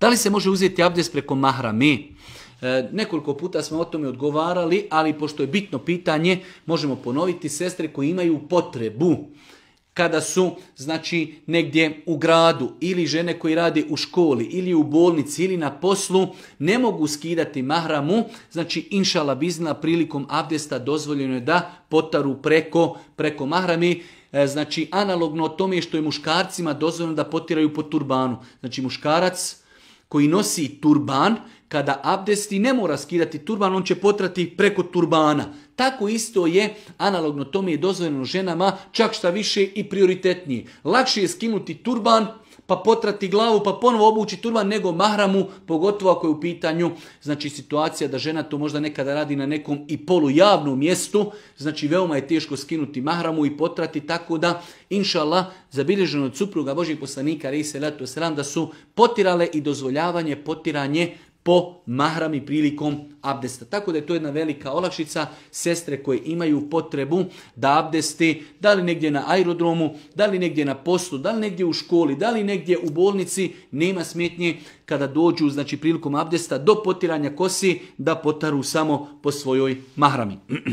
Da li se može uzeti abdest preko mahrame? E, nekoliko puta smo o tome odgovarali, ali pošto je bitno pitanje, možemo ponoviti sestre koje imaju potrebu kada su znači negdje u gradu ili žene koji rade u školi ili u bolnici ili na poslu ne mogu skidati mahramu znači inšala bizna prilikom abdesta dozvoljeno je da potaru preko preko mahrami e, znači analogno tome što je muškarcima dozvoljeno da potiraju po turbanu znači muškarac koji nosi turban, kada abdesti ne mora skidati turban, on će potrati preko turbana. Tako isto je, analogno tome je dozvoljeno ženama, čak šta više i prioritetnije. Lakše je skinuti turban pa potrati glavu, pa ponovo obući turban, nego mahramu, pogotovo ako je u pitanju znači, situacija da žena to možda nekada radi na nekom i polujavnom mjestu, znači veoma je teško skinuti mahramu i potrati, tako da, inšallah, zabilježeno od supruga Božih poslanika, se sram da su potirale i dozvoljavanje, potiranje po mahrami prilikom abdesta. Tako da je to jedna velika olakšica. Sestre koje imaju potrebu da abdesti da li negdje na aerodromu, da li negdje na poslu, da li negdje u školi, da li negdje u bolnici, nema smetnje kada dođu znači, prilikom abdesta do potiranja kosi da potaru samo po svojoj mahrami.